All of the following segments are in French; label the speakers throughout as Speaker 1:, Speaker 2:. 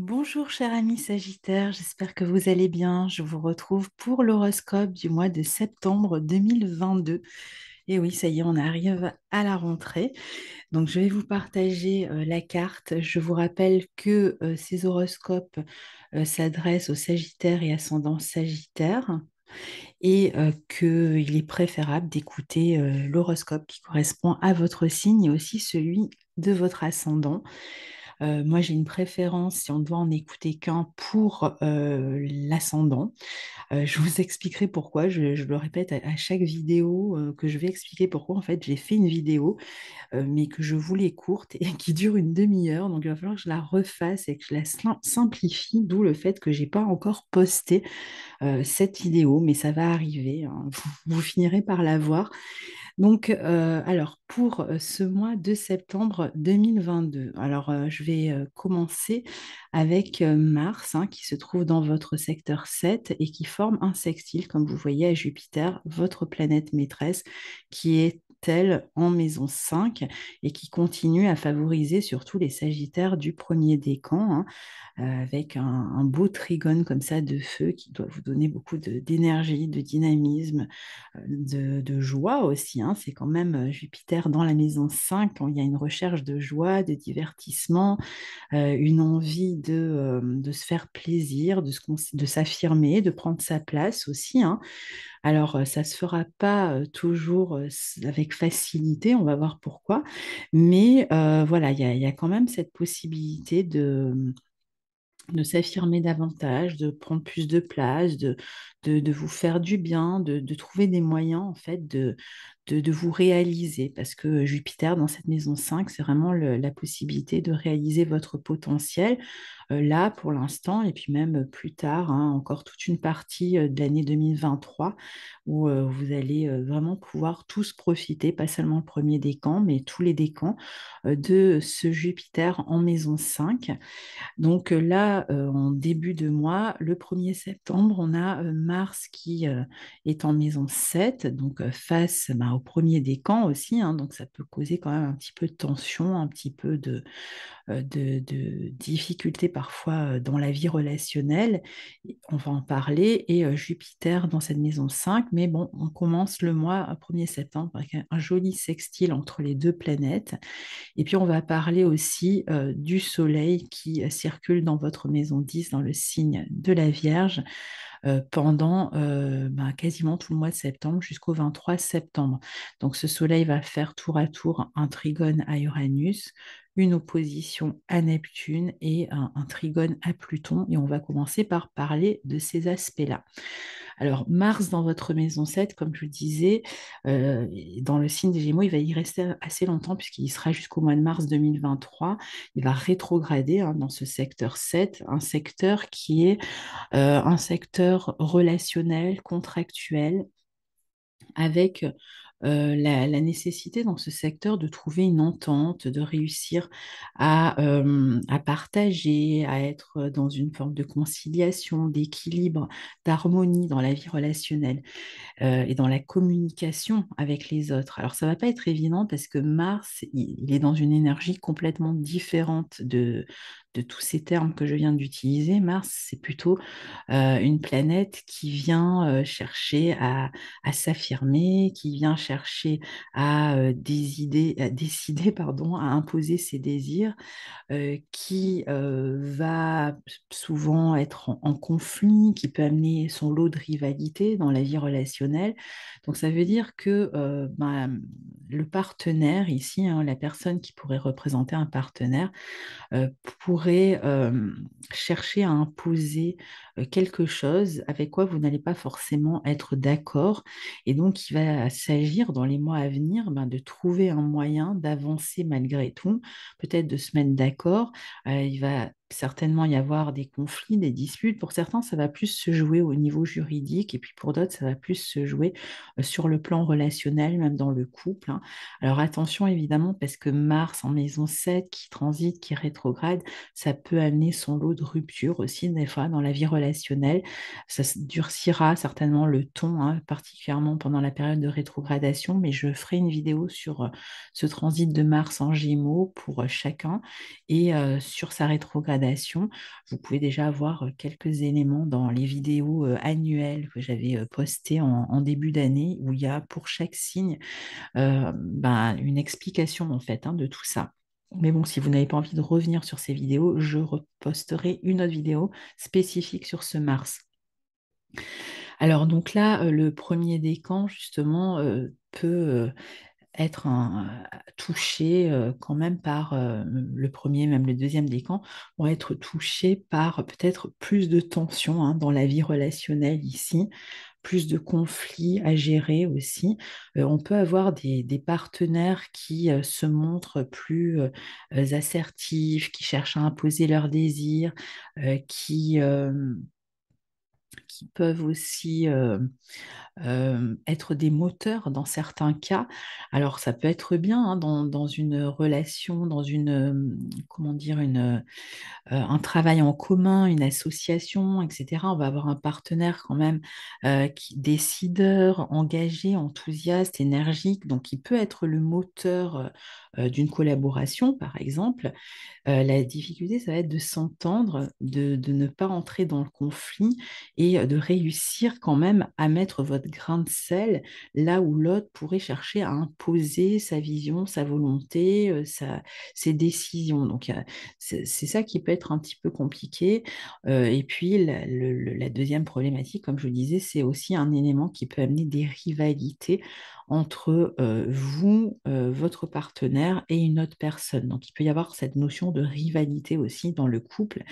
Speaker 1: Bonjour cher ami Sagittaire, j'espère que vous allez bien. Je vous retrouve pour l'horoscope du mois de septembre 2022. Et oui, ça y est, on arrive à la rentrée. Donc je vais vous partager euh, la carte. Je vous rappelle que euh, ces horoscopes euh, s'adressent aux Sagittaires et ascendants Sagittaires et qu'il est préférable d'écouter l'horoscope qui correspond à votre signe et aussi celui de votre ascendant. Euh, moi, j'ai une préférence, si on ne doit en écouter qu'un, pour euh, l'ascendant. Euh, je vous expliquerai pourquoi. Je, le répète à, chaque vidéo que je vais expliquer pourquoi. En fait, j'ai fait une vidéo, mais que je voulais courte et qui dure une demi-heure. Donc, il va falloir que je la refasse et que je la simplifie, d'où le fait que je n'ai pas encore posté cette vidéo, mais ça va arriver. Hein. vous finirez par la voir. Donc, euh, alors, pour euh, ce mois de septembre 2022, alors euh, je vais commencer avec Mars, hein, qui se trouve dans votre secteur 7 et qui forme un sextile, comme vous voyez, à Jupiter, votre planète maîtresse, qui est tel en maison 5 et qui continue à favoriser surtout les sagittaires du premier décan hein, euh, avec un, beau trigone comme ça de feu qui doit vous donner beaucoup d'énergie, de, dynamisme, euh, de, joie aussi. Hein. C'est quand même euh, Jupiter dans la maison 5 quand il y a une recherche de joie, de divertissement, une envie de, se faire plaisir, de, de s'affirmer, de prendre sa place aussi. Hein. Alors, ça ne se fera pas toujours avec facilité, on va voir pourquoi. Mais euh, voilà, il y, a quand même cette possibilité de, de s'affirmer davantage, de prendre plus de place, de, de, vous faire du bien, de, de, trouver des moyens en fait de, de, vous réaliser, parce que Jupiter dans cette maison 5, c'est vraiment la possibilité de réaliser votre potentiel euh, là pour l'instant, et puis même euh, plus tard, hein, encore toute une partie euh, de l'année 2023, où vous allez vraiment pouvoir tous profiter, pas seulement le premier décan, mais tous les décans de ce Jupiter en maison 5. Donc là, en début de mois, le 1er septembre, on a Mars qui est en maison 7, donc face à bah, au premier des camps aussi, hein, donc ça peut causer quand même un petit peu de tension, un petit peu de, euh, de, difficultés parfois euh, dans la vie relationnelle. On va en parler. Et euh, Jupiter dans cette maison 5, mais bon, on commence le mois 1er septembre avec un joli sextile entre les deux planètes. Et puis on va parler aussi du Soleil qui circule dans votre maison 10, dans le signe de la Vierge. Euh, pendant euh, ben, quasiment tout le mois de septembre jusqu'au 23 septembre. Donc ce Soleil va faire tour à tour un trigone à Uranus, une opposition à Neptune et un, trigone à Pluton. Et on va commencer par parler de ces aspects-là. Alors Mars dans votre maison 7, comme je le disais, euh, dans le signe des Gémeaux, il va y rester assez longtemps puisqu'il sera jusqu'au mois de mars 2023. Il va rétrograder hein, dans ce secteur 7, un secteur qui est euh, un secteur relationnel, contractuel, avec euh, la, nécessité dans ce secteur de trouver une entente, de réussir euh, à, partager, à être dans une forme de conciliation, d'équilibre, d'harmonie dans la vie relationnelle euh, et dans la communication avec les autres. Alors ça ne va pas être évident parce que Mars, il, est dans une énergie complètement différente de, de tous ces termes que je viens d'utiliser, Mars, c'est plutôt euh, une planète qui vient euh, chercher à, s'affirmer, qui vient chercher à, euh, à décider, pardon, à imposer ses désirs, qui va souvent être en, conflit, qui peut amener son lot de rivalité dans la vie relationnelle. Donc ça veut dire que ben, le partenaire ici, hein, la personne qui pourrait représenter un partenaire, pour chercher à imposer quelque chose avec quoi vous n'allez pas forcément être d'accord. Et donc, il va s'agir dans les mois à venir ben, de trouver un moyen d'avancer malgré tout, peut-être de se mettre d'accord. il va certainement y avoir des conflits, des disputes. Pour certains, ça va plus se jouer au niveau juridique et puis pour d'autres, ça va plus se jouer sur le plan relationnel, même dans le couple. Hein. Alors attention évidemment parce que Mars en maison 7 qui transite, qui rétrograde, ça peut amener son lot de rupture aussi des fois dans la vie relationnelle. Ça durcira certainement le ton, hein, particulièrement pendant la période de rétrogradation, mais je ferai une vidéo sur ce transit de Mars en Gémeaux pour chacun et sur sa rétrogradation vous pouvez déjà avoir quelques éléments dans les vidéos annuelles que j'avais postées en, début d'année où il y a pour chaque signe ben, une explication en fait hein, de tout ça. Mais bon, si vous n'avez pas envie de revenir sur ces vidéos, je reposterai une autre vidéo spécifique sur ce Mars. Alors donc là, le premier décan, justement, peut être un, touchés quand même par le premier, même le deuxième décan, vont être touchés par peut-être plus de tensions hein, dans la vie relationnelle ici, plus de conflits à gérer aussi. on peut avoir des, partenaires qui se montrent plus euh, assertifs, qui cherchent à imposer leurs désirs, qui peuvent aussi euh, euh, être des moteurs dans certains cas. Alors ça peut être bien hein, dans, dans, une relation, dans une euh, comment dire une, un travail en commun, une association, etc. On va avoir un partenaire quand même qui décideur, engagé, enthousiaste, énergique, donc il peut être le moteur d'une collaboration, par exemple, la difficulté, ça va être de s'entendre, de, de, ne pas entrer dans le conflit et de réussir quand même à mettre votre grain de sel là où l'autre pourrait chercher à imposer sa vision, sa volonté, euh, ses décisions. Donc c'est ça qui peut être un petit peu compliqué. Euh, et puis la, deuxième problématique, comme je vous disais, c'est aussi un élément qui peut amener des rivalités entre vous, votre partenaire et une autre personne. Donc il peut y avoir cette notion de rivalité aussi dans le couple.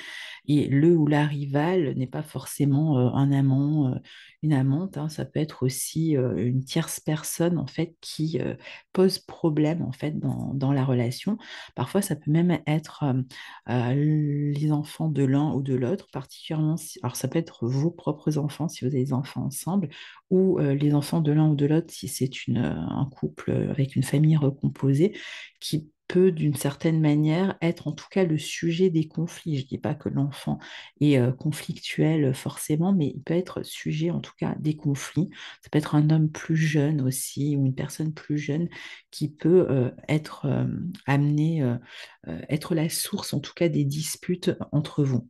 Speaker 1: Et le ou la rivale n'est pas forcément un amant, une amante, hein. ça peut être aussi une tierce personne en fait qui pose problème en fait dans, la relation. Parfois, ça peut même être les enfants de l'un ou de l'autre, particulièrement. alors, ça peut être vos propres enfants si vous avez des enfants ensemble, ou les enfants de l'un ou de l'autre si c'est un couple avec une famille recomposée qui peut d'une certaine manière être en tout cas le sujet des conflits. Je ne dis pas que l'enfant est euh, conflictuel euh, forcément, mais il peut être sujet en tout cas des conflits. Ça peut être un homme plus jeune aussi ou une personne plus jeune qui peut euh, être amené, être la source en tout cas des disputes entre vous.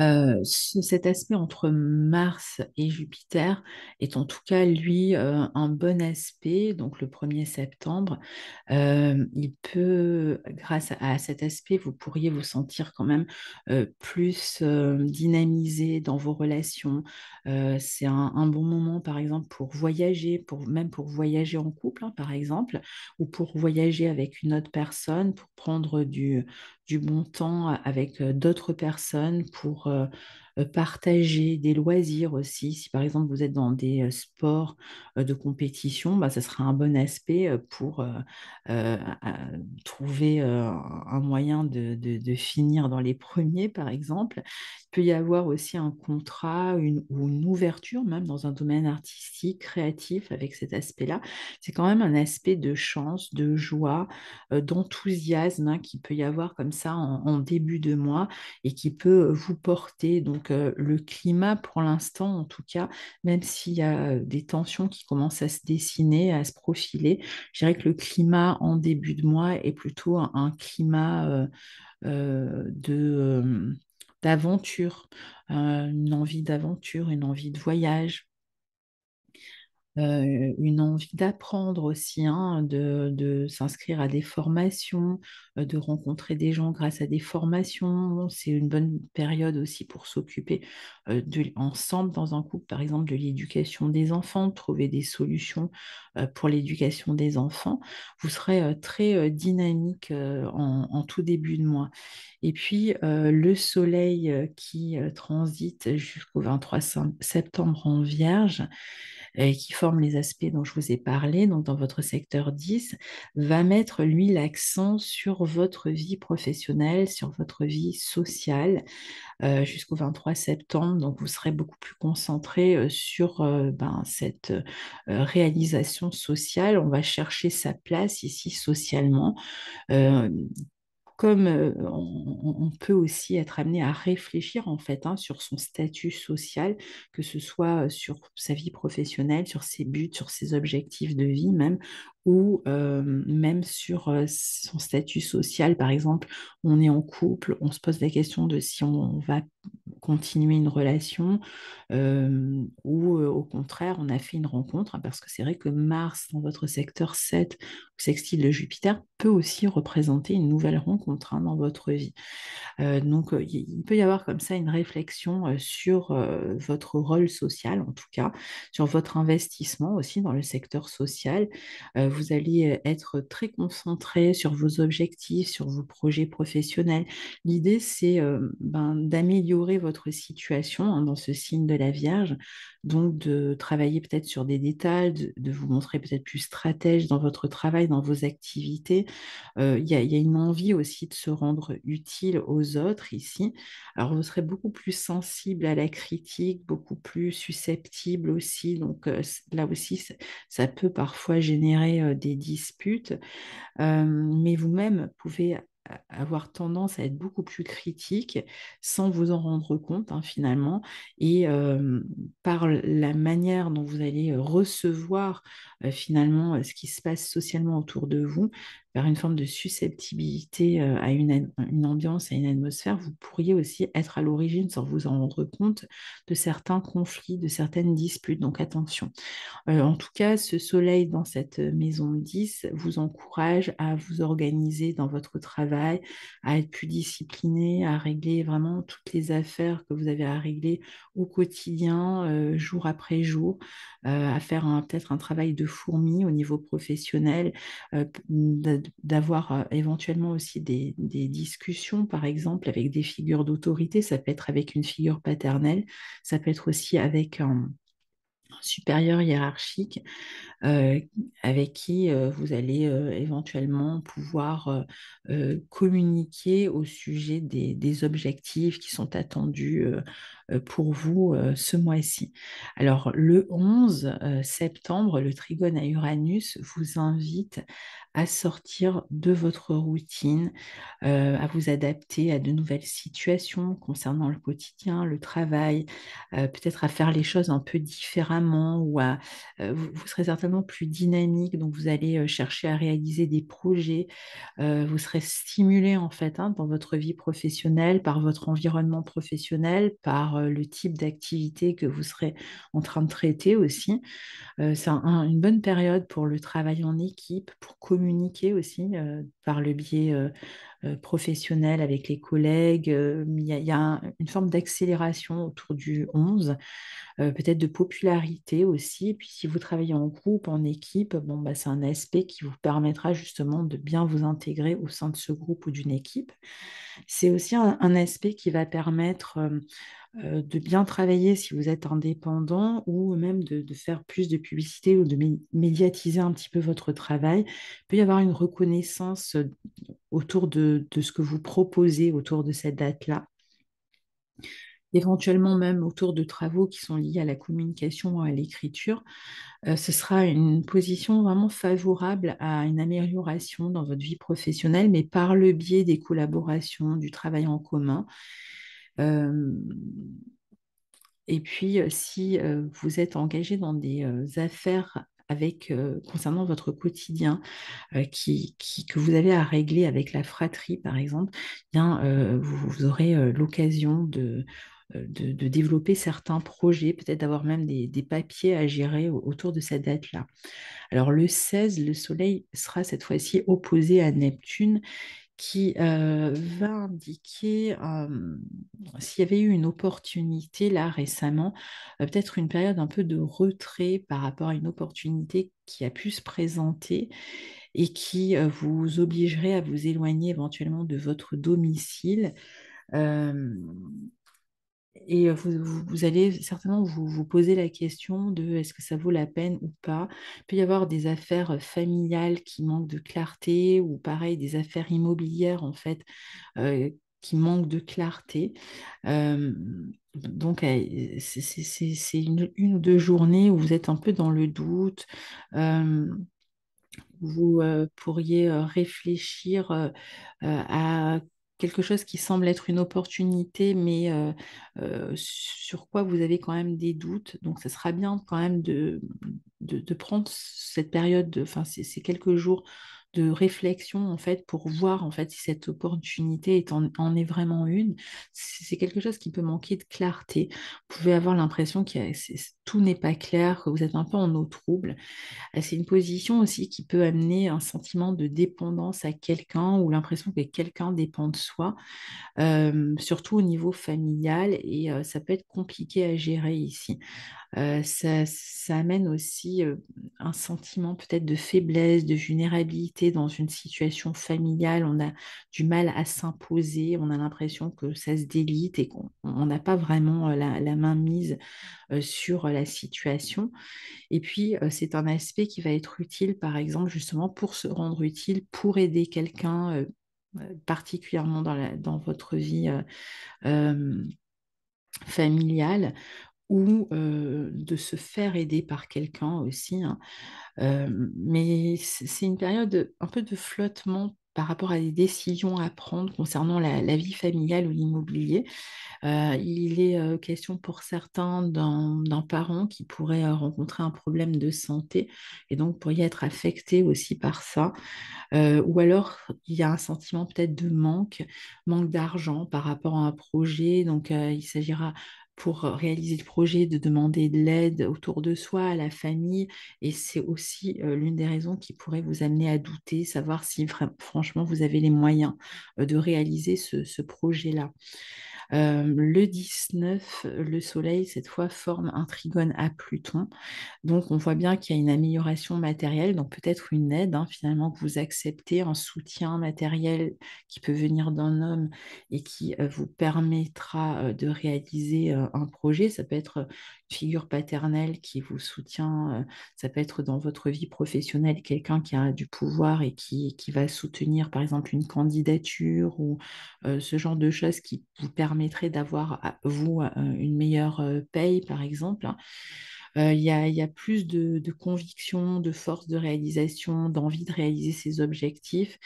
Speaker 1: Euh, cet aspect entre Mars et Jupiter est en tout cas, lui, euh, un bon aspect. Donc le 1er septembre, euh, il peut, grâce à, cet aspect, vous pourriez vous sentir quand même plus dynamisé dans vos relations. C'est un, bon moment, par exemple, pour voyager, pour, même pour voyager en couple, hein, par exemple, ou pour voyager avec une autre personne, pour prendre du, du bon temps euh, avec euh, d'autres personnes pour euh, euh, partager des loisirs aussi. Si par exemple vous êtes dans des sports de compétition, bah, ça sera un bon aspect pour trouver un moyen de, de, finir dans les premiers, par exemple. Il peut y avoir aussi un contrat une, ou une ouverture, même dans un domaine artistique, créatif, avec cet aspect-là. C'est quand même un aspect de chance, de joie, d'enthousiasme hein, qui peut y avoir comme ça en, début de mois et qui peut vous porter donc donc le climat, pour l'instant en tout cas, même s'il y a euh, des tensions qui commencent à se dessiner, à se profiler, je dirais que le climat en début de mois est plutôt un, climat euh, euh, d'aventure, une envie d'aventure, une envie de voyage, euh, une envie d'apprendre aussi, hein, de, s'inscrire à des formations, euh, de rencontrer des gens grâce à des formations. C'est une bonne période aussi pour s'occuper euh, de ensemble dans un couple, par exemple, de l'éducation des enfants, de trouver des solutions pour l'éducation des enfants. Vous serez très dynamique en, tout début de mois. Et puis, le soleil qui transite jusqu'au 23 septembre en Vierge. Euh, qui forme les aspects dont je vous ai parlé, donc dans votre secteur 10, va mettre, lui, l'accent sur votre vie professionnelle, sur votre vie sociale euh, jusqu'au 23 septembre. Donc, vous serez beaucoup plus concentré euh, sur ben, cette réalisation sociale. On va chercher sa place ici socialement comme on, peut aussi être amené à réfléchir en fait hein, sur son statut social, que ce soit sur sa vie professionnelle, sur ses buts, sur ses objectifs de vie même, ou euh, même sur euh, son statut social. Par exemple, on est en couple, on se pose la question de si on, va continuer une relation euh, ou au contraire, on a fait une rencontre, parce que c'est vrai que Mars, dans votre secteur 7, sextile de Jupiter, peut aussi représenter une nouvelle rencontre hein, dans votre vie. donc, il peut y avoir comme ça une réflexion sur votre rôle social, en tout cas, sur votre investissement aussi dans le secteur social vous allez euh, être très concentré sur vos objectifs, sur vos projets professionnels. L'idée, c'est euh, ben, d'améliorer votre situation hein, dans ce signe de la Vierge donc, de travailler peut-être sur des détails, de, vous montrer peut-être plus stratège dans votre travail, dans vos activités. Euh, il y, a une envie aussi de se rendre utile aux autres ici. Alors, vous serez beaucoup plus sensible à la critique, beaucoup plus susceptible aussi. Donc, euh, là aussi, ça peut parfois générer euh, des disputes. mais vous-même pouvez avoir tendance à être beaucoup plus critique sans vous en rendre compte hein, finalement et par la manière dont vous allez recevoir finalement ce qui se passe socialement autour de vous vers une forme de susceptibilité euh, à une, ambiance, à une atmosphère, vous pourriez aussi être à l'origine, sans vous en rendre compte, de certains conflits, de certaines disputes. Donc attention. Euh, en tout cas, ce soleil dans cette euh, maison 10 vous encourage à vous organiser dans votre travail, à être plus discipliné, à régler vraiment toutes les affaires que vous avez à régler au quotidien, jour après jour, à faire peut-être un travail de fourmi au niveau professionnel, d'avoir euh, éventuellement aussi des, discussions, par exemple, avec des figures d'autorité. Ça peut être avec une figure paternelle, ça peut être aussi avec un, supérieur hiérarchique euh, avec qui euh, vous allez éventuellement pouvoir communiquer au sujet des, des, objectifs qui sont attendus pour vous ce mois-ci. Alors le 11 septembre, le trigone à Uranus vous invite à sortir de votre routine, euh, à vous adapter à de nouvelles situations concernant le quotidien, le travail, euh, peut-être à faire les choses un peu différemment ou à euh, vous, serez certainement plus dynamique, donc vous allez chercher à réaliser des projets, vous serez stimulé en fait hein, dans votre vie professionnelle, par votre environnement professionnel, par le type d'activité que vous serez en train de traiter aussi. C'est une bonne période pour le travail en équipe, pour communiquer communiquer aussi euh, par le biais euh, euh, professionnel avec les collègues. Euh, il y a, une forme d'accélération autour du 11, euh, peut-être de popularité aussi. puis si vous travaillez en groupe, en équipe, bon, bah, c'est un aspect qui vous permettra justement de bien vous intégrer au sein de ce groupe ou d'une équipe. C'est aussi un, aspect qui va permettre de bien travailler si vous êtes indépendant ou même de, de, faire plus de publicité ou de médiatiser un petit peu votre travail. Il peut y avoir une reconnaissance autour de, ce que vous proposez autour de cette date-là. Éventuellement même autour de travaux qui sont liés à la communication ou à l'écriture, euh, ce sera une position vraiment favorable à une amélioration dans votre vie professionnelle, mais par le biais des collaborations, du travail en commun. Euh, et puis, euh, si vous êtes engagé dans des affaires euh, concernant votre quotidien euh, qui, que vous avez à régler avec la fratrie, par exemple, eh bien, euh, vous, aurez l'occasion de, développer certains projets, peut-être d'avoir même des, des, papiers à gérer autour de cette date-là. Alors le 16, le Soleil sera cette fois-ci opposé à Neptune qui euh, va indiquer s'il y avait eu une opportunité là récemment, euh, peut-être une période un peu de retrait par rapport à une opportunité qui a pu se présenter et qui euh, vous obligerait à vous éloigner éventuellement de votre domicile. Et vous, vous, allez certainement vous, poser la question de est-ce que ça vaut la peine ou pas. Il peut y avoir des affaires familiales qui manquent de clarté ou pareil, des affaires immobilières en fait qui manquent de clarté. donc eh, c'est une, ou deux journées où vous êtes un peu dans le doute vous pourriez réfléchir à quelque chose qui semble être une opportunité, mais euh, euh, sur quoi vous avez quand même des doutes. Donc, ça sera bien quand même de, de, prendre cette période, enfin, ces, quelques jours de réflexion en fait pour voir en fait si cette opportunité en, est vraiment une. C'est quelque chose qui peut manquer de clarté. Vous pouvez avoir l'impression que tout n'est pas clair, que vous êtes un peu en eau trouble. Euh, c'est une position aussi qui peut amener un sentiment de dépendance à quelqu'un ou l'impression que quelqu'un dépend de soi, euh, surtout au niveau familial et euh, ça peut être compliqué à gérer ici. ça amène aussi un sentiment peut-être de faiblesse, de vulnérabilité dans une situation familiale, on a du mal à s'imposer, on a l'impression que ça se délite et qu'on n'a pas vraiment euh, la, main mise euh, sur euh, la situation. Et puis, c'est un aspect qui va être utile, par exemple, justement, pour se rendre utile, pour aider quelqu'un particulièrement dans, la, dans, votre vie familiale ou de se faire aider par quelqu'un aussi. Hein. mais c'est une période un peu de flottement par rapport à des décisions à prendre concernant la, vie familiale ou l'immobilier. il est question pour certains d'un parent qui pourrait rencontrer un problème de santé et donc pourrait être affecté aussi par ça. ou alors il y a un sentiment peut-être de manque, manque d'argent par rapport à un projet. Donc il s'agira pour réaliser le projet, de demander de l'aide autour de soi, à la famille. Et c'est aussi l'une des raisons qui pourrait vous amener à douter, savoir si franchement vous avez les moyens de réaliser ce, projet-là. le 19, le Soleil, cette fois, forme un trigone à Pluton. Donc, on voit bien qu'il y a une amélioration matérielle, donc peut-être une aide, hein, finalement, que vous acceptez, un soutien matériel qui peut venir d'un homme et qui vous permettra de réaliser un projet, ça peut être euh, une figure paternelle qui vous soutient, euh, ça peut être dans votre vie professionnelle quelqu'un qui a du pouvoir et qui, qui, va soutenir par exemple une candidature ou euh, ce genre de choses qui vous permettrait d'avoir, vous, une meilleure paye par exemple. Euh, il y, a, plus de, conviction, de force de réalisation, d'envie de réaliser ses objectifs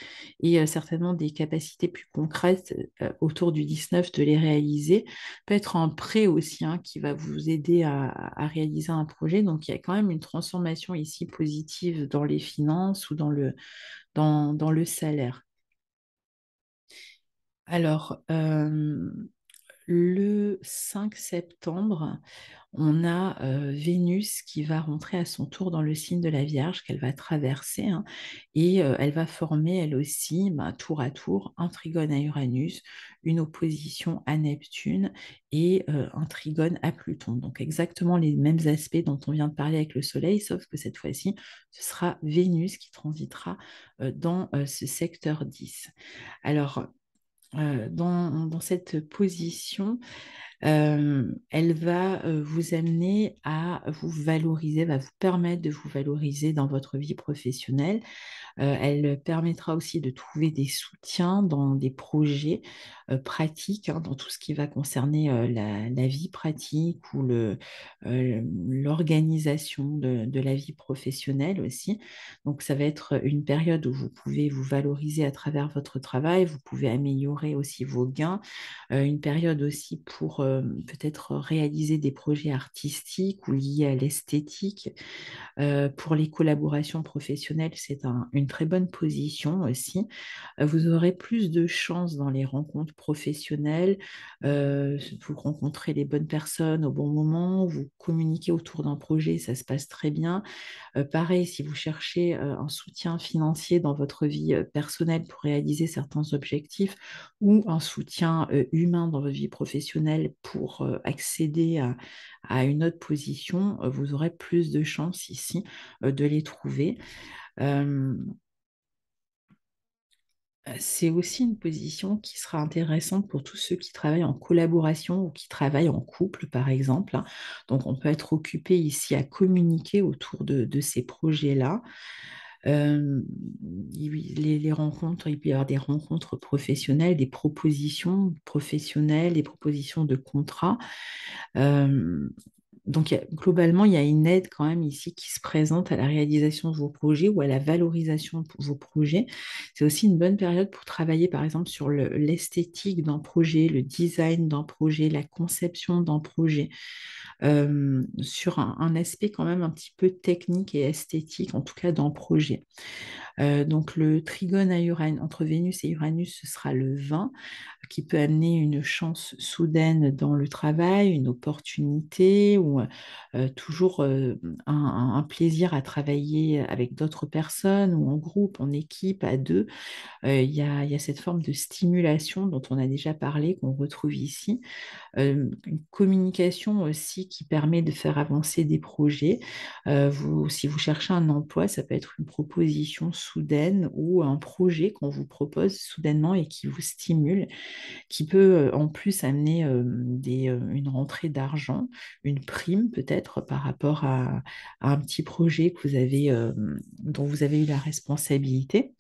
Speaker 1: et euh, certainement des capacités plus concrètes euh, autour du 19 de les réaliser. Peut-être un prêt aussi hein, qui va vous aider à, réaliser un projet. Donc il y a quand même une transformation ici positive dans les finances ou dans le, dans, le salaire. Alors, le 5 septembre, on a Vénus qui va rentrer à son tour dans le signe de la Vierge, qu'elle va traverser, hein, et elle va former elle aussi, ben, tour à tour, un trigone à Uranus, une opposition à Neptune et un trigone à Pluton. Donc exactement les mêmes aspects dont on vient de parler avec le Soleil, sauf que cette fois-ci, ce sera Vénus qui transitera dans ce secteur 10. Alors, euh, dans, dans, cette position elle va vous amener à vous valoriser, va vous permettre de vous valoriser dans votre vie professionnelle. elle permettra aussi de trouver des soutiens dans des projets pratiques, hein, dans tout ce qui va concerner la, vie pratique ou l'organisation de, la vie professionnelle aussi. Donc ça va être une période où vous pouvez vous valoriser à travers votre travail, vous pouvez améliorer aussi vos gains, une période aussi pour euh, peut-être réaliser des projets artistiques ou liés à l'esthétique. Euh, pour les collaborations professionnelles, c'est une très bonne position aussi. Euh, vous aurez plus de chances dans les rencontres professionnelles. vous rencontrez les bonnes personnes au bon moment, vous communiquez autour d'un projet, ça se passe très bien. pareil, si vous cherchez un soutien financier dans votre vie personnelle pour réaliser certains objectifs ou un soutien humain dans votre vie professionnelle pour accéder à, une autre position, vous aurez plus de chances ici de les trouver. c'est aussi une position qui sera intéressante pour tous ceux qui travaillent en collaboration ou qui travaillent en couple, par exemple. Hein. Donc, on peut être occupé ici à communiquer autour de ces projets-là les, rencontres, il peut y avoir des rencontres professionnelles, des propositions professionnelles, des propositions de contrat donc, globalement, il y a une aide quand même ici qui se présente à la réalisation de vos projets ou à la valorisation de vos projets. C'est aussi une bonne période pour travailler, par exemple, sur l'esthétique d'un projet, le design d'un projet, la conception d'un projet, sur un, un, aspect quand même un petit peu technique et esthétique, en tout cas d'un projet. Euh, donc le trigone à entre Vénus et Uranus, ce sera le 20, qui peut amener une chance soudaine dans le travail, une opportunité ou euh, toujours euh, un, plaisir à travailler avec d'autres personnes ou en groupe, en équipe, à deux. Il y, a cette forme de stimulation dont on a déjà parlé, qu'on retrouve ici. une communication aussi qui permet de faire avancer des projets. vous, si vous cherchez un emploi, ça peut être une proposition soudaine ou un projet qu'on vous propose soudainement et qui vous stimule, qui peut euh, en plus amener euh, une rentrée d'argent, une prime peut-être par rapport à, un petit projet que vous avez, dont vous avez eu la responsabilité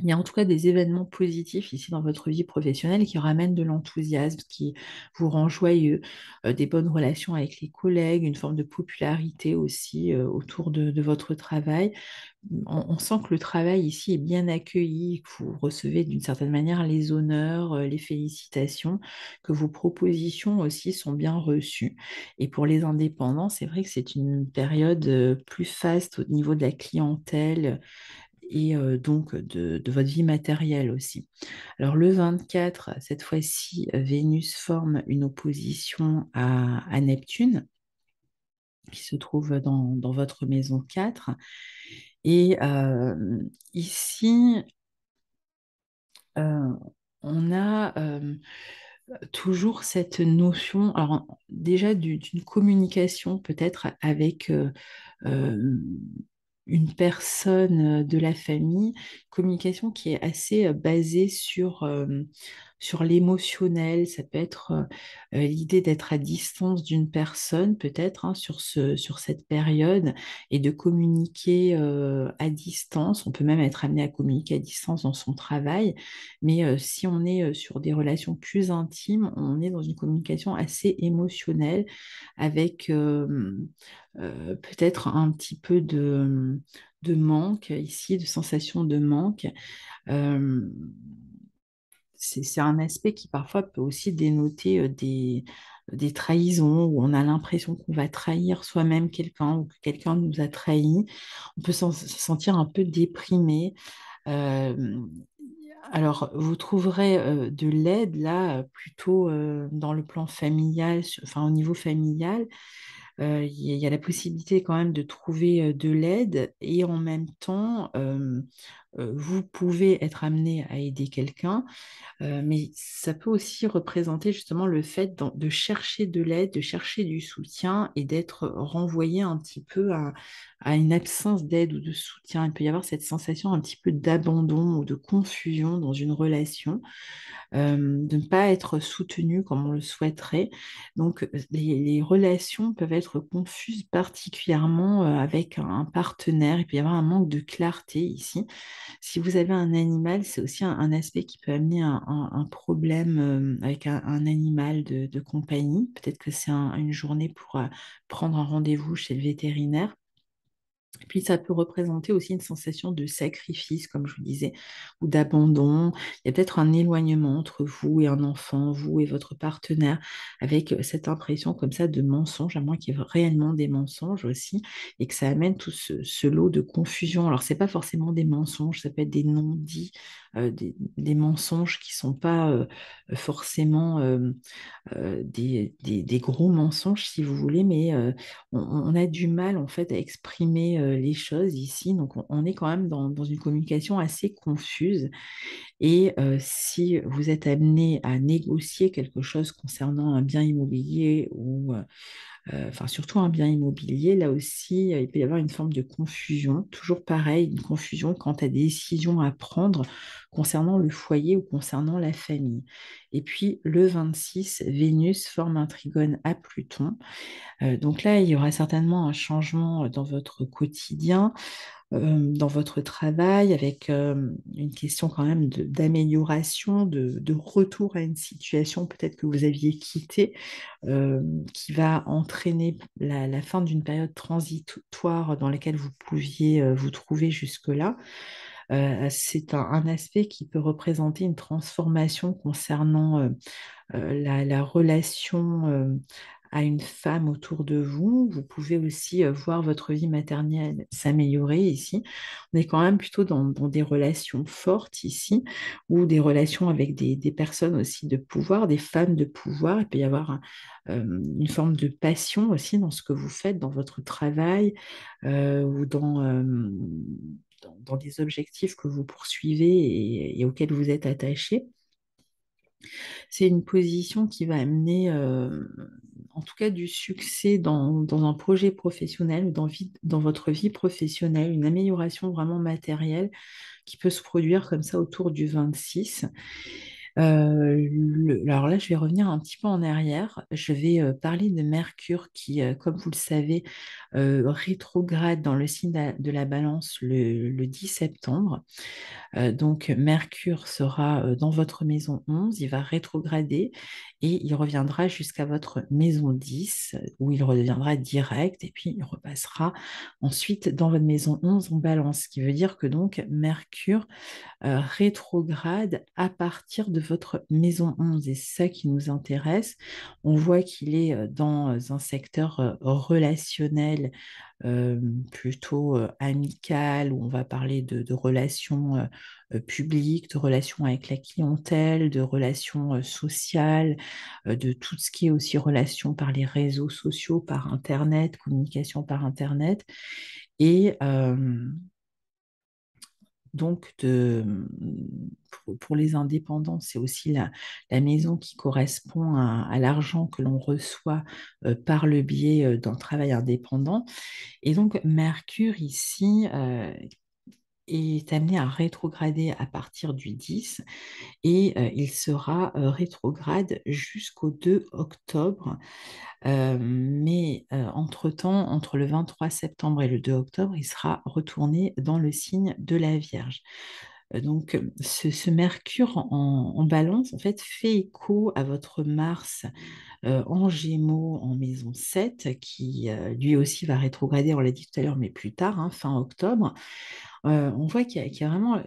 Speaker 1: il y a en tout cas des événements positifs ici dans votre vie professionnelle qui ramènent de l'enthousiasme, qui vous rend joyeux, euh, des bonnes relations avec les collègues, une forme de popularité aussi euh, autour de, votre travail. On, sent que le travail ici est bien accueilli, que vous recevez d'une certaine manière les honneurs, euh, les félicitations, que vos propositions aussi sont bien reçues. Et pour les indépendants, c'est vrai que c'est une période plus faste au niveau de la clientèle et donc de, votre vie matérielle aussi. Alors le 24, cette fois-ci, Vénus forme une opposition à, Neptune qui se trouve dans, votre maison 4. Et ici, on a toujours cette notion, alors déjà d'une communication peut-être avec une personne euh, de la famille, communication qui est assez euh, basée sur euh, sur l'émotionnel, ça peut être euh, euh, l'idée d'être à distance d'une personne peut-être hein, sur, ce, sur cette période et de communiquer euh, à distance. On peut même être amené à communiquer à distance dans son travail, mais si on est sur des relations plus intimes, on est dans une communication assez émotionnelle avec peut-être un petit peu de, de manque ici, de sensation de manque c'est un aspect qui parfois peut aussi dénoter des, des trahisons où on a l'impression qu'on va trahir soi-même quelqu'un ou que quelqu'un nous a trahi. On peut se sentir un peu déprimé. alors, vous trouverez de l'aide là plutôt dans le plan familial, enfin au niveau familial. Il y, a la possibilité quand même de trouver de l'aide et en même temps euh, vous pouvez être amené à aider quelqu'un, euh, mais ça peut aussi représenter justement le fait de, chercher de l'aide, de chercher du soutien et d'être renvoyé un petit peu à, une absence d'aide ou de soutien. Il peut y avoir cette sensation un petit peu d'abandon ou de confusion dans une relation, euh, de ne pas être soutenu comme on le souhaiterait. Donc les, relations peuvent être confuses particulièrement avec un partenaire. Il peut y avoir un manque de clarté ici si vous avez un animal, c'est aussi un, aspect qui peut amener un, problème euh, avec un, animal de compagnie. Peut-être que c'est une journée pour euh, prendre un rendez-vous chez le vétérinaire puis ça peut représenter aussi une sensation de sacrifice, comme je vous disais, ou d'abandon. Il y a peut-être un éloignement entre vous et un enfant, vous et votre partenaire, avec euh, cette impression comme ça de mensonge, à moins qu'il y ait réellement des mensonges aussi, et que ça amène tout ce, lot de confusion. Alors, ce n'est pas forcément des mensonges, ça peut être des non-dits, euh, des, mensonges qui ne sont pas euh, forcément des, gros mensonges, si vous voulez, mais on, on, a du mal en fait à exprimer euh, les choses ici. Donc, on, est quand même dans, une communication assez confuse. Et euh, si vous êtes amené à négocier quelque chose concernant un bien immobilier ou euh, euh, enfin surtout un bien immobilier, là aussi, euh, il peut y avoir une forme de confusion, toujours pareil, une confusion quant à des décisions à prendre concernant le foyer ou concernant la famille. Et puis le 26, Vénus forme un trigone à Pluton. Euh, donc là, il y aura certainement un changement dans votre quotidien dans votre travail avec une question quand même d'amélioration, de, retour à une situation peut-être que vous aviez quittée qui va entraîner la, fin d'une période transitoire dans laquelle vous pouviez vous trouver jusque-là. c'est un, aspect qui peut représenter une transformation concernant la, la, relation à une femme autour de vous. Vous pouvez aussi voir votre vie maternelle s'améliorer ici. On est quand même plutôt dans, des relations fortes ici, ou des relations avec des, personnes aussi de pouvoir, des femmes de pouvoir. Il peut y avoir une forme de passion aussi dans ce que vous faites, dans votre travail, ou dans... dans, des objectifs que vous poursuivez et, et auxquels vous êtes attaché c'est une position qui va amener, euh, en tout cas, du succès dans, un projet professionnel dans, dans, votre vie professionnelle, une amélioration vraiment matérielle qui peut se produire comme ça autour du 26 alors là, je vais revenir un petit peu en arrière. Je vais parler de Mercure qui, comme vous le savez, rétrograde dans le signe de la balance le, le 10 septembre. donc Mercure sera dans votre maison 11, il va rétrograder et il reviendra jusqu'à votre maison 10 où il redeviendra direct et puis il repassera ensuite dans votre maison 11 en balance, ce qui veut dire que donc Mercure euh, rétrograde à partir de votre maison 11. Et c'est ça qui nous intéresse. On voit qu'il est euh, dans euh, un secteur relationnel plutôt amical, où on va parler de, relations publiques, de relations avec la clientèle, de relations sociales, de tout ce qui est aussi relations par les réseaux sociaux, par Internet, communication par Internet. Et donc mmh, pour, les indépendants, c'est aussi la, maison qui correspond à, l'argent que l'on reçoit euh, par le biais euh, d'un travail indépendant. Et donc Mercure ici, euh, est amené à rétrograder à partir du 10 et il sera rétrograde jusqu'au 2 octobre. mais entre-temps, entre le 23 septembre et le 2 octobre, il sera retourné dans le signe de la Vierge. Euh, donc, euh, ce, Mercure en, balance, en fait, fait écho à votre Mars euh, en Gémeaux en maison 7, qui lui aussi va rétrograder, on l'a dit tout à l'heure, mais plus tard, hein, fin octobre. on voit qu'il y, a vraiment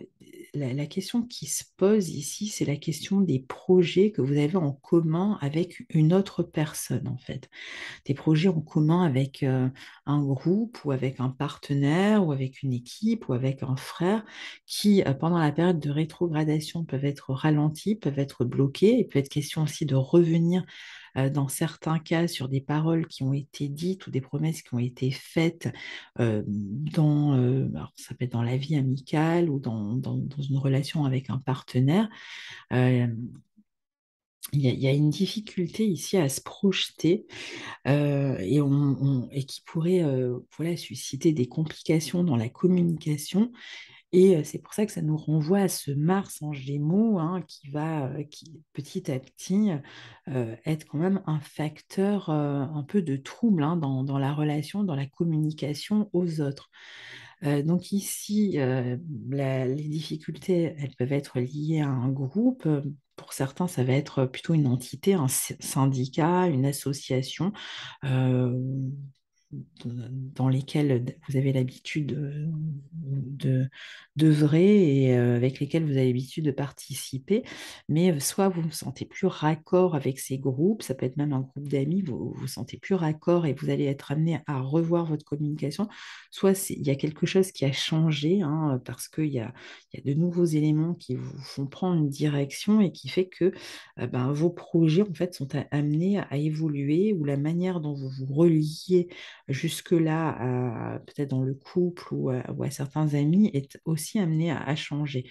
Speaker 1: la, question qui se pose ici, c'est la question des projets que vous avez en commun avec une autre personne, en fait. Des projets en commun avec euh, un groupe ou avec un partenaire ou avec une équipe ou avec un frère qui, euh, pendant la période de rétrogradation, peuvent être ralentis, peuvent être bloqués. Il peut être question aussi de revenir euh, dans certains cas sur des paroles qui ont été dites ou des promesses qui ont été faites euh, dans, euh, ça peut être dans la vie amicale ou dans, dans, une relation avec un partenaire. Il y, a, une difficulté ici à se projeter et, et, qui pourrait voilà, susciter des complications dans la communication et c'est pour ça que ça nous renvoie à ce Mars en Gémeaux hein, qui va petit à petit être quand même un facteur un peu de trouble hein, dans, la relation, dans la communication aux autres. donc ici, les difficultés, elles peuvent être liées à un groupe. Pour certains, ça va être plutôt une entité, un syndicat, une association dans lesquels vous avez l'habitude euh, de d'œuvrer et euh, avec lesquels vous avez l'habitude de participer, mais euh, soit vous vous sentez plus raccord avec ces groupes, ça peut être même un groupe d'amis, vous vous sentez plus raccord et vous allez être amené à revoir votre communication, soit il y a quelque chose qui a changé hein, parce qu'il y a, y a de nouveaux éléments qui vous font prendre une direction et qui fait que ben, vos projets en fait sont amenés à évoluer ou la manière dont vous vous reliez jusque-là, peut-être dans le couple ou, à certains amis, est aussi amené à, changer.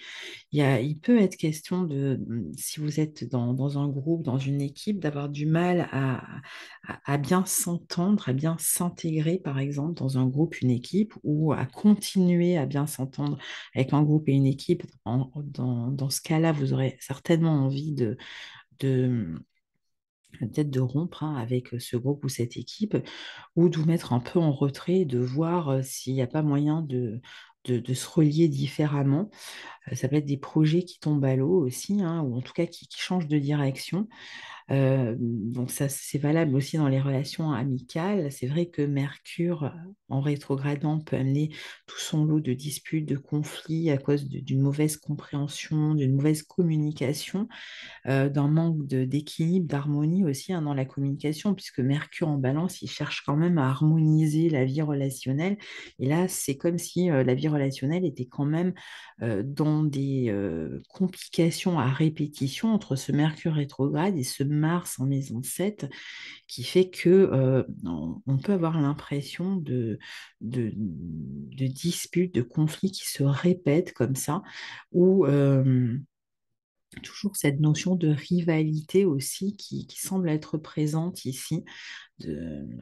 Speaker 1: Il, peut être question de, mmh, si vous êtes dans, un groupe, dans une équipe, d'avoir du mal à, bien s'entendre, à bien s'intégrer, par exemple, dans un groupe, une équipe, ou à continuer à bien s'entendre avec un groupe et une équipe. dans, ce cas-là, vous aurez certainement envie de, mmh, peut-être de rompre hein, avec ce groupe ou cette équipe, ou de vous mettre un peu en retrait, de voir s'il n'y a pas moyen de, de, se relier différemment. ça peut être des projets qui tombent à l'eau aussi, hein, ou en tout cas qui changent de direction. Euh, donc ça, c'est valable aussi dans les relations amicales. C'est vrai que Mercure, euh, en rétrogradant, peut amener tout son lot de disputes, de conflits à cause d'une mauvaise compréhension, d'une mauvaise communication, euh, d'un manque d'équilibre, d'harmonie aussi hein, dans la communication, puisque Mercure en balance, il cherche quand même à harmoniser la vie relationnelle. Et là, c'est comme si la vie relationnelle était quand même dans des complications à répétition entre ce Mercure rétrograde et ce Mars en maison 7, qui fait que euh, on peut avoir l'impression de, de, de, disputes, de conflits qui se répètent comme ça, ou euh, toujours cette notion de rivalité aussi qui, semble être présente ici.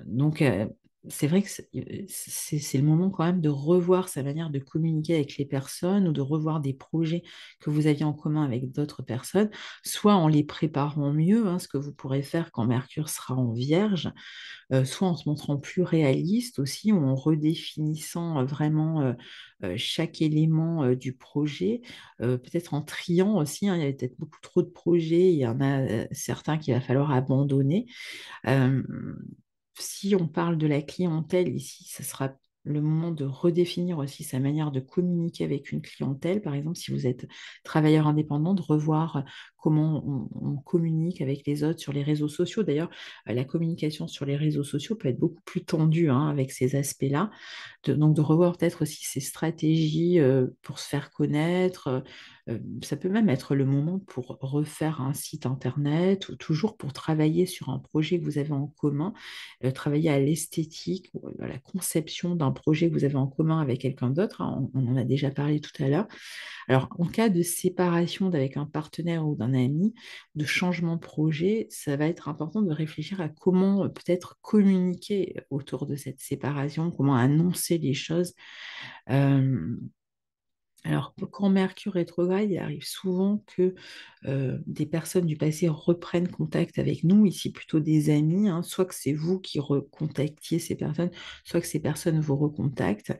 Speaker 1: donc, euh, c'est vrai que euh, c'est le moment quand même de revoir sa manière de communiquer avec les personnes ou de revoir des projets que vous aviez en commun avec d'autres personnes, soit en les préparant mieux, hein, ce que vous pourrez faire quand Mercure sera en vierge, euh, soit en se montrant plus réaliste aussi, en redéfinissant euh, vraiment chaque élément du projet, peut-être en triant aussi, hein, il y avait peut-être beaucoup trop de projets, il y en a certains qu'il va falloir abandonner si on parle de la clientèle ici, ce sera le moment de redéfinir aussi sa manière de communiquer avec une clientèle. Par exemple, si vous êtes travailleur indépendant, de revoir comment on, communique avec les autres sur les réseaux sociaux. D'ailleurs, euh, la communication sur les réseaux sociaux peut être beaucoup plus tendue hein, avec ces aspects-là. donc, de revoir peut-être aussi ses stratégies euh, pour se faire connaître, euh, ça peut même être le moment pour refaire un site internet ou toujours pour travailler sur un projet que vous avez en commun, travailler à l'esthétique ou à la conception d'un projet que vous avez en commun avec quelqu'un d'autre. Hein, on, en a déjà parlé tout à l'heure. Alors, en cas de séparation avec un partenaire ou d'un ami, de changement de projet, ça va être important de réfléchir à comment peut-être communiquer autour de cette séparation, comment annoncer les choses. Alors, mmh. quand Mercure rétrograde, il arrive souvent que des personnes du passé reprennent contact avec nous, ici plutôt des amis, hein. soit que c'est vous qui recontactiez ces personnes, soit que ces personnes vous recontactent.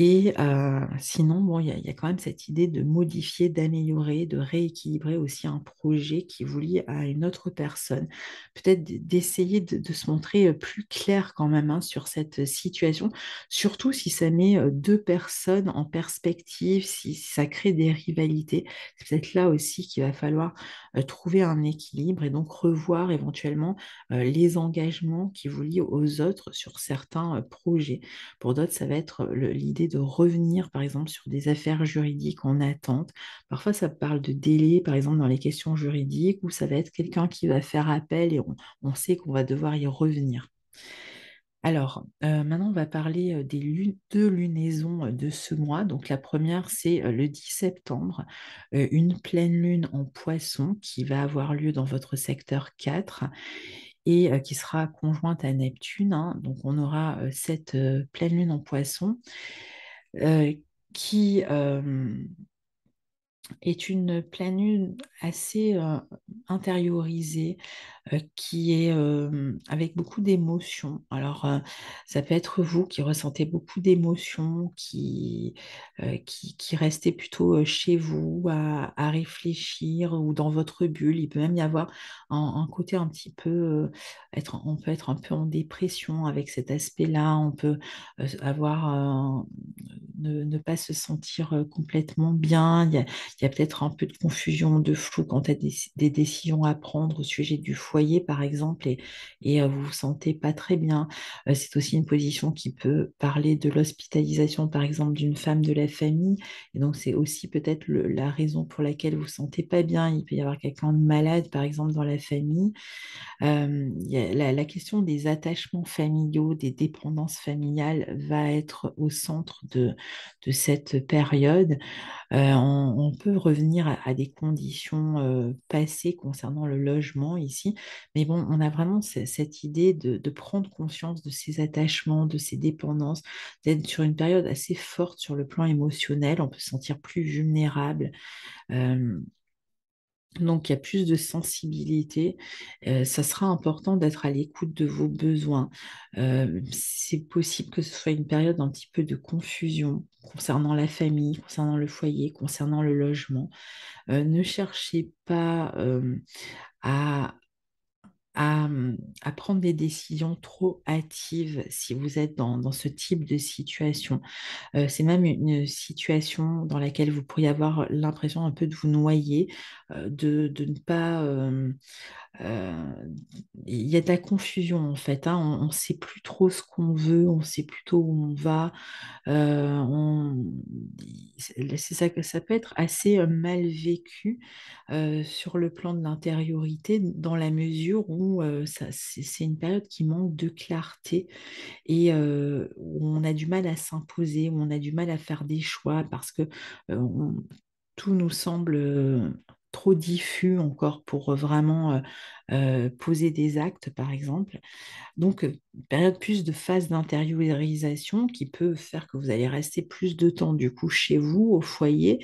Speaker 1: Et euh, sinon, bon, il y, a quand même cette idée de modifier, d'améliorer, de rééquilibrer aussi un projet qui vous lie à une autre personne. Peut-être d'essayer de, se montrer euh, plus clair quand même hein, sur cette situation, surtout si ça met euh, deux personnes en perspective, si, ça crée des rivalités. C'est peut-être là aussi qu'il va falloir trouver un équilibre et donc revoir éventuellement les engagements qui vous lient aux autres sur certains projets. Pour d'autres, ça va être l'idée de revenir, par exemple, sur des affaires juridiques en attente. Parfois, ça parle de délai, par exemple, dans les questions juridiques, ou ça va être quelqu'un qui va faire appel et on, sait qu'on va devoir y revenir. Alors, euh, maintenant, on va parler euh, des deux lunaisons euh, de ce mois. Donc, la première, c'est le 10 septembre, une pleine lune en poisson qui va avoir lieu dans votre secteur 4 et qui sera conjointe à Neptune. Hein. Donc, on aura cette pleine lune en poisson euh, qui euh, est une pleine assez euh, intériorisée, euh, qui est euh, avec beaucoup d'émotions. Alors, euh, ça peut être vous qui ressentez beaucoup d'émotions, qui, qui, qui, restez plutôt chez vous à, réfléchir ou dans votre bulle. Il peut même y avoir un, côté un petit peu, être, on peut être un peu en dépression avec cet aspect-là. On peut avoir, ne, pas se sentir complètement bien. Il y a, peut-être un peu de confusion, de flou quand à des, des décisions à prendre au sujet du foie, par exemple, et, et vous vous sentez pas très bien. c'est aussi une position qui peut parler de l'hospitalisation, par exemple, d'une femme de la famille. Et donc, c'est aussi peut-être la raison pour laquelle vous vous sentez pas bien. Il peut y avoir quelqu'un de malade, par exemple, dans la famille. la, question des attachements familiaux, des dépendances familiales va être au centre de, de cette période. on, peut revenir à, des conditions passées concernant le logement ici. Mais bon, on a vraiment cette idée de, de, prendre conscience de ses attachements, de ses dépendances, d'être sur une période assez forte sur le plan émotionnel. On peut se sentir plus vulnérable. Euh, donc, il y a plus de sensibilité. Euh, ça sera important d'être à l'écoute de vos besoins. Euh, c'est possible que ce soit une période un petit peu de confusion concernant la famille, concernant le foyer, concernant le logement. ne cherchez pas à Mmh, à, prendre des décisions trop hâtives si vous êtes dans, ce type de situation. Euh, c'est même une situation dans laquelle vous pourriez avoir l'impression un peu de vous noyer, euh, de, de, ne pas euh, il y a de la confusion en fait. Hein. On ne sait plus trop ce qu'on veut, on sait plutôt où on va. Euh, on... C'est ça que ça peut être assez euh, mal vécu sur le plan de l'intériorité, dans la mesure où c'est une période qui manque de clarté et où on a du mal à s'imposer, où on a du mal à faire des choix parce que tout nous semble trop diffus encore pour euh, vraiment euh, euh, poser des actes, par exemple. Donc, période plus de phase d'intériorisation qui peut faire que vous allez rester plus de temps, du coup, chez vous, au foyer.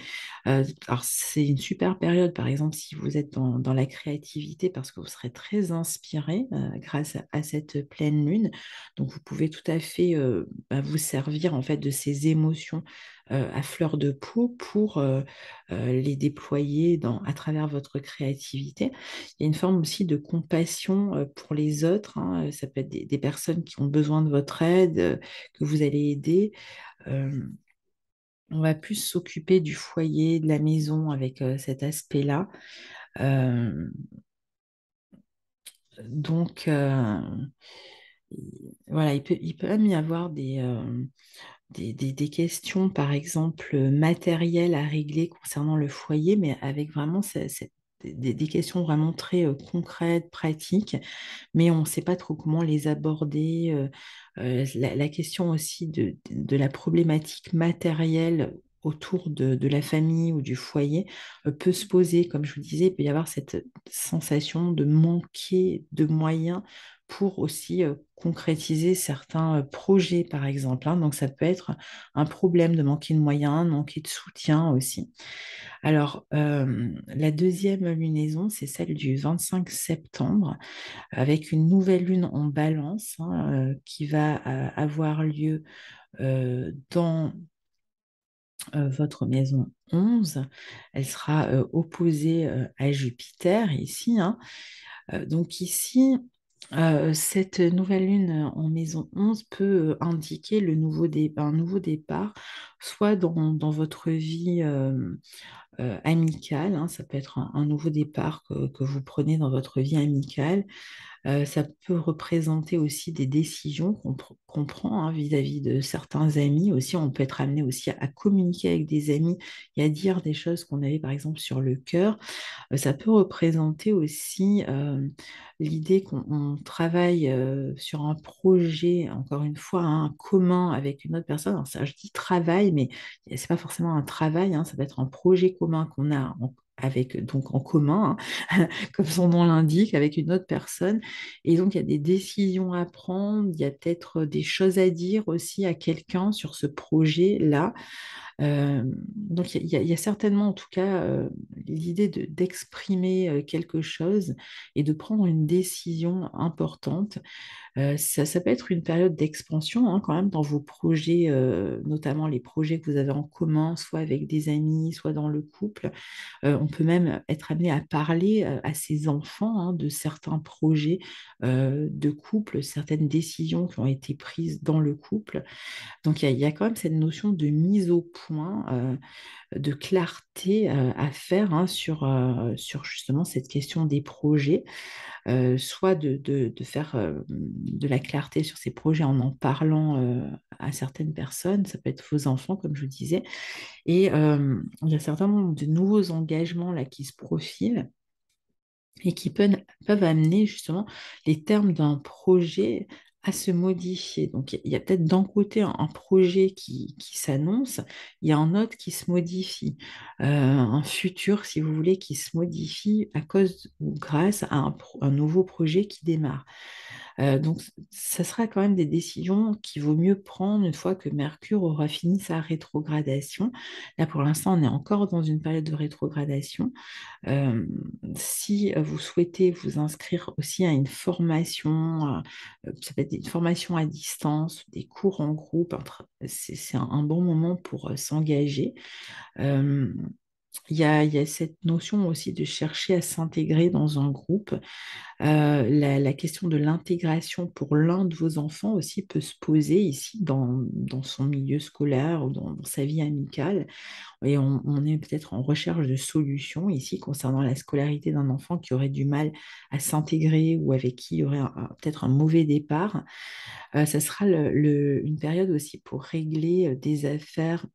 Speaker 1: alors, c'est une super période, par exemple, si vous êtes dans, la créativité, parce que vous serez très inspiré grâce à, cette pleine lune. Donc, vous pouvez tout à fait bah, vous servir, en fait, de ces émotions euh, à fleur de peau pour euh, euh, les déployer dans, à travers votre créativité. Il y a une forme aussi de compassion pour les autres. Hein. Ça peut être des, personnes qui ont besoin de votre aide, que vous allez aider on va plus s'occuper du foyer, de la maison avec cet aspect-là. donc, voilà, peut, il peut, même y avoir des, des, questions, par exemple, euh, matérielles à régler concernant le foyer, mais avec vraiment des, questions vraiment très euh, concrètes, pratiques, mais on ne sait pas trop comment les aborder. Euh, la, question aussi de, la problématique matérielle autour de, la famille ou du foyer peut se poser, comme je vous disais, il peut y avoir cette sensation de manquer de moyens pour aussi concrétiser certains projets, par exemple. Hein. Donc, ça peut être un problème de manquer de moyens, manquer de soutien aussi. Alors, la deuxième lunaison, c'est celle du 25 septembre, avec une nouvelle lune en balance hein, qui va avoir lieu dans votre maison 11. Elle sera opposée à Jupiter ici. Hein. donc ici, euh, cette nouvelle lune euh, en maison 11 peut euh, indiquer le nouveau un nouveau départ, soit dans, votre vie amicale, hein, ça peut être un, nouveau départ que, que, vous prenez dans votre vie amicale, euh, ça peut représenter aussi des décisions qu'on prend hein, vis-à-vis de certains amis. Aussi, on peut être amené aussi à, communiquer avec des amis et à dire des choses qu'on avait par exemple sur le cœur. Euh, ça peut représenter aussi euh, l'idée qu'on travaille sur un projet, encore une fois, un hein, commun avec une autre personne. ça, je dis travail, mais ce n'est pas forcément un travail, hein, ça peut être un projet commun qu'on a en, avec donc en commun, hein, comme son nom l'indique, avec une autre personne. Et donc il y a des décisions à prendre, il y a peut-être des choses à dire aussi à quelqu'un sur ce projet-là. donc il y, a certainement en tout cas l'idée d'exprimer quelque chose et de prendre une décision importante. Euh, ça, peut être une période d'expansion hein, quand même dans vos projets, euh, notamment les projets que vous avez en commun, soit avec des amis, soit dans le couple. Euh, on peut même être amené à parler à ses enfants hein, de certains projets de couple, certaines décisions qui ont été prises dans le couple. Donc il y, a quand même cette notion de mise au point, de clarté à faire hein, sur justement cette question des projets. Euh, soit de, faire euh, de la clarté sur ces projets en en parlant euh, à certaines personnes, ça peut être vos enfants, comme je vous disais. Et il y a certainement de nouveaux engagements là, qui se profilent et qui peuvent, peuvent amener justement les termes d'un projet à se modifier. Donc, il y a peut-être d'un côté un projet qui, qui s'annonce, il y a un autre qui se modifie, euh, un futur, si vous voulez, qui se modifie à cause ou grâce à un nouveau projet qui démarre. Euh, donc, ça sera quand même des décisions qu'il vaut mieux prendre une fois que Mercure aura fini sa rétrogradation. Là, pour l'instant, on est encore dans une période de rétrogradation. Euh, si vous souhaitez vous inscrire aussi à une formation, euh, ça peut être une formation à distance, des cours en groupe, c'est un bon moment pour s'engager il y, a, cette notion aussi de chercher à s'intégrer dans un groupe. Euh, la, question de l'intégration pour l'un de vos enfants aussi peut se poser ici dans, son milieu scolaire ou dans, sa vie amicale. Et on, est peut-être en recherche de solutions ici concernant la scolarité d'un enfant qui aurait du mal à s'intégrer ou avec qui il y aurait peut-être un mauvais départ. Euh, ça sera une période aussi pour régler euh, des affaires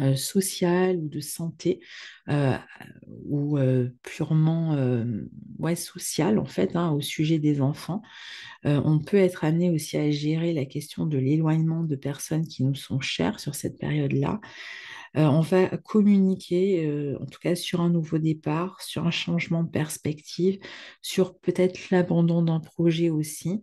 Speaker 1: euh, social ou de santé euh, ou euh, purement ouais, social en fait hein, au sujet des enfants. on peut être amené aussi à gérer la question de l'éloignement de personnes qui nous sont chères sur cette période-là. Euh, on va communiquer, euh, en tout cas, sur un nouveau départ, sur un changement de perspective, sur peut-être l'abandon d'un projet aussi.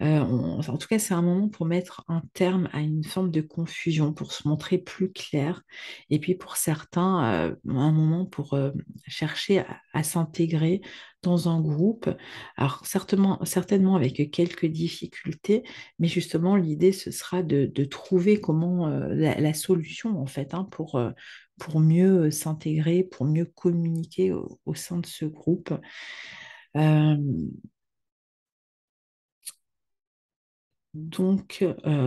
Speaker 1: Euh, en tout cas, c'est un moment pour mettre un terme à une forme de confusion, pour se montrer plus clair. Et puis pour certains, un moment pour chercher à s'intégrer dans un groupe, alors certainement, certainement avec quelques difficultés, mais justement l'idée ce sera de, trouver comment euh, la, solution en fait hein, pour, euh, pour mieux euh, s'intégrer, pour mieux communiquer au, sein de ce groupe. Donc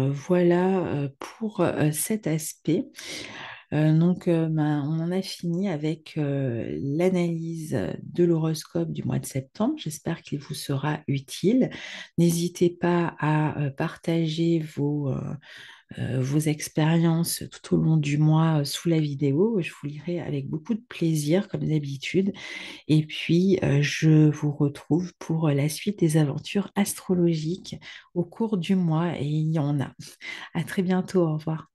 Speaker 1: voilà pour cet aspect. Euh, donc, euh, ben, on en a fini avec euh, l'analyse de l'horoscope du mois de septembre. J'espère qu'il vous sera utile. N'hésitez pas à partager vos, vos expériences tout au long du mois sous la vidéo. Je vous lirai avec beaucoup de plaisir, comme d'habitude. Et puis, je vous retrouve pour la suite des aventures astrologiques au cours du mois. Et il y en a. À très bientôt. Au revoir.